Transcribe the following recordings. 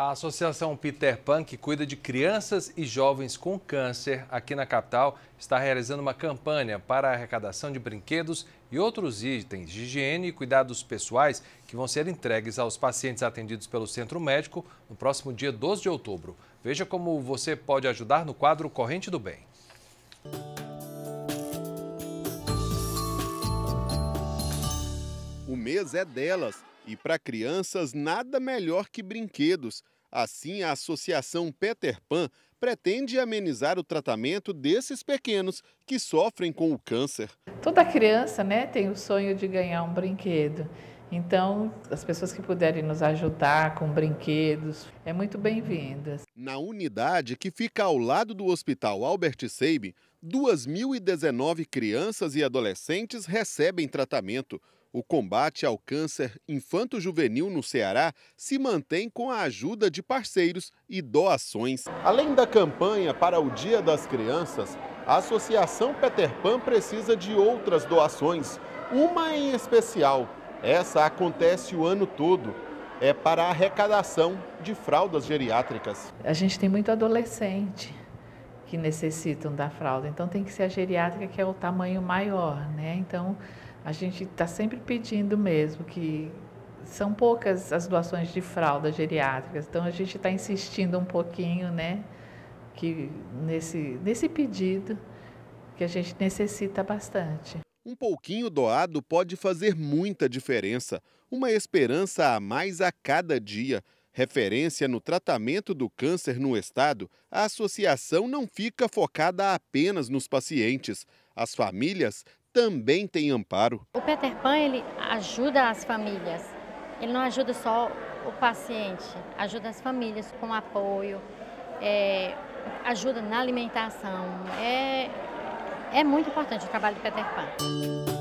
A Associação Peter Pan, que cuida de crianças e jovens com câncer aqui na capital, está realizando uma campanha para a arrecadação de brinquedos e outros itens de higiene e cuidados pessoais que vão ser entregues aos pacientes atendidos pelo Centro Médico no próximo dia 12 de outubro. Veja como você pode ajudar no quadro Corrente do Bem. O mês é delas e para crianças, nada melhor que brinquedos. Assim, a Associação Peter Pan pretende amenizar o tratamento desses pequenos que sofrem com o câncer. Toda criança né, tem o sonho de ganhar um brinquedo. Então, as pessoas que puderem nos ajudar com brinquedos, é muito bem-vindas. Na unidade que fica ao lado do Hospital Albert Seib, 2.019 crianças e adolescentes recebem tratamento. O combate ao câncer infanto-juvenil no Ceará se mantém com a ajuda de parceiros e doações. Além da campanha para o Dia das Crianças, a Associação Peter Pan precisa de outras doações, uma em especial. Essa acontece o ano todo. É para a arrecadação de fraldas geriátricas. A gente tem muito adolescente que necessitam da fralda, então tem que ser a geriátrica que é o tamanho maior, né? Então a gente está sempre pedindo mesmo que são poucas as doações de fraldas geriátricas, então a gente está insistindo um pouquinho, né, que nesse, nesse pedido que a gente necessita bastante. Um pouquinho doado pode fazer muita diferença, uma esperança a mais a cada dia. Referência no tratamento do câncer no estado, a associação não fica focada apenas nos pacientes. As famílias também tem amparo. O Peter Pan ele ajuda as famílias. Ele não ajuda só o paciente, ajuda as famílias com apoio, é, ajuda na alimentação. É, é muito importante o trabalho do Peter Pan.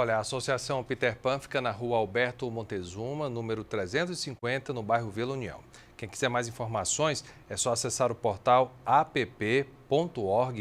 Olha, a Associação Peter Pan fica na rua Alberto Montezuma, número 350, no bairro Vila União. Quem quiser mais informações, é só acessar o portal app.org.br.